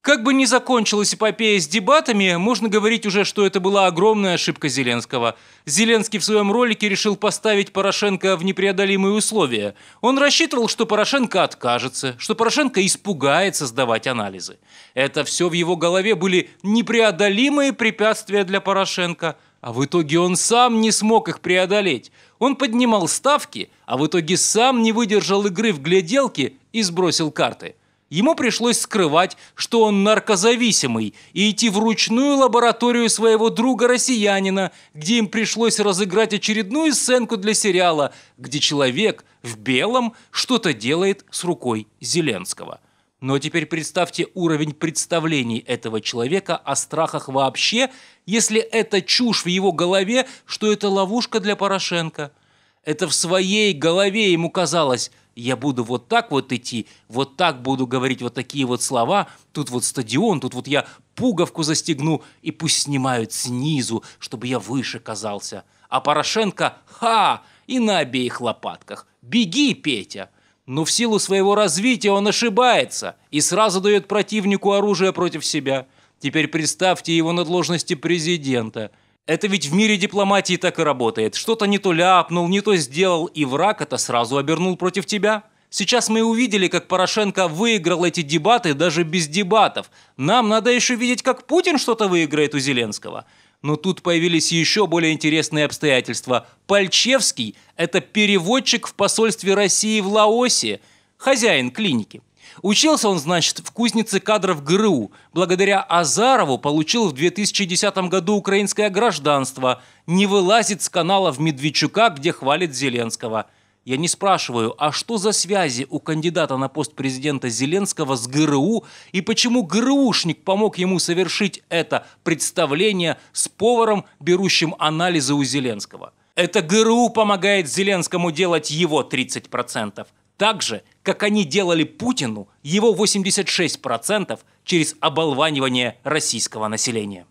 Как бы ни закончилась эпопея с дебатами, можно говорить уже, что это была огромная ошибка Зеленского. Зеленский в своем ролике решил поставить Порошенко в непреодолимые условия. Он рассчитывал, что Порошенко откажется, что Порошенко испугается сдавать анализы. Это все в его голове были непреодолимые препятствия для Порошенко – а в итоге он сам не смог их преодолеть. Он поднимал ставки, а в итоге сам не выдержал игры в гляделке и сбросил карты. Ему пришлось скрывать, что он наркозависимый, и идти в ручную лабораторию своего друга-россиянина, где им пришлось разыграть очередную сценку для сериала, где человек в белом что-то делает с рукой Зеленского. Но теперь представьте уровень представлений этого человека о страхах вообще, если это чушь в его голове, что это ловушка для Порошенко. Это в своей голове ему казалось – я буду вот так вот идти, вот так буду говорить вот такие вот слова, тут вот стадион, тут вот я пуговку застегну и пусть снимают снизу, чтобы я выше казался. А Порошенко – ха! И на обеих лопатках. Беги, Петя! Но в силу своего развития он ошибается и сразу дает противнику оружие против себя. Теперь представьте его на должности президента – это ведь в мире дипломатии так и работает. Что-то не то ляпнул, не то сделал, и враг это сразу обернул против тебя. Сейчас мы увидели, как Порошенко выиграл эти дебаты даже без дебатов. Нам надо еще видеть, как Путин что-то выиграет у Зеленского. Но тут появились еще более интересные обстоятельства. Пальчевский – это переводчик в посольстве России в Лаосе, хозяин клиники. Учился он, значит, в кузнице кадров ГРУ. Благодаря Азарову получил в 2010 году украинское гражданство. Не вылазит с канала в Медведчука, где хвалит Зеленского. Я не спрашиваю, а что за связи у кандидата на пост президента Зеленского с ГРУ и почему ГРУшник помог ему совершить это представление с поваром, берущим анализы у Зеленского? Это ГРУ помогает Зеленскому делать его 30%. Так же, как они делали Путину его 86% через оболванивание российского населения.